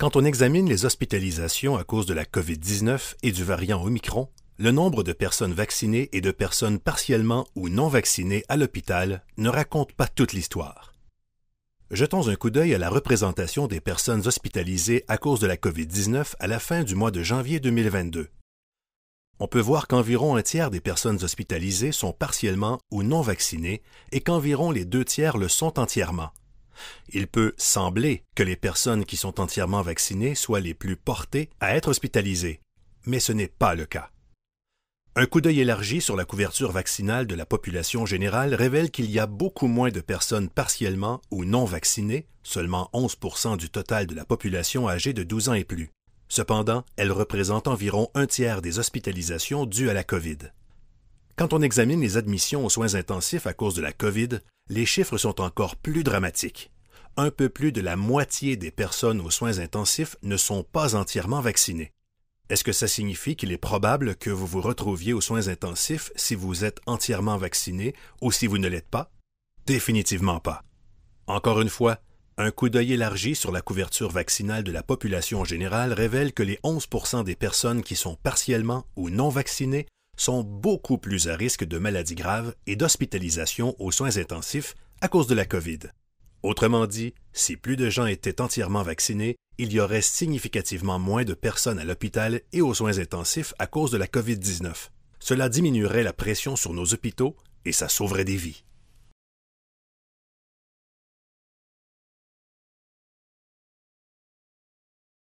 Quand on examine les hospitalisations à cause de la COVID-19 et du variant Omicron, le nombre de personnes vaccinées et de personnes partiellement ou non vaccinées à l'hôpital ne raconte pas toute l'histoire. Jetons un coup d'œil à la représentation des personnes hospitalisées à cause de la COVID-19 à la fin du mois de janvier 2022. On peut voir qu'environ un tiers des personnes hospitalisées sont partiellement ou non vaccinées et qu'environ les deux tiers le sont entièrement il peut sembler que les personnes qui sont entièrement vaccinées soient les plus portées à être hospitalisées, mais ce n'est pas le cas. Un coup d'œil élargi sur la couverture vaccinale de la population générale révèle qu'il y a beaucoup moins de personnes partiellement ou non vaccinées, seulement 11 du total de la population âgée de 12 ans et plus. Cependant, elle représente environ un tiers des hospitalisations dues à la COVID. Quand on examine les admissions aux soins intensifs à cause de la COVID, les chiffres sont encore plus dramatiques. Un peu plus de la moitié des personnes aux soins intensifs ne sont pas entièrement vaccinées. Est-ce que ça signifie qu'il est probable que vous vous retrouviez aux soins intensifs si vous êtes entièrement vacciné ou si vous ne l'êtes pas? Définitivement pas. Encore une fois, un coup d'œil élargi sur la couverture vaccinale de la population générale révèle que les 11 des personnes qui sont partiellement ou non vaccinées sont beaucoup plus à risque de maladies graves et d'hospitalisation aux soins intensifs à cause de la COVID. Autrement dit, si plus de gens étaient entièrement vaccinés, il y aurait significativement moins de personnes à l'hôpital et aux soins intensifs à cause de la COVID-19. Cela diminuerait la pression sur nos hôpitaux et ça sauverait des vies.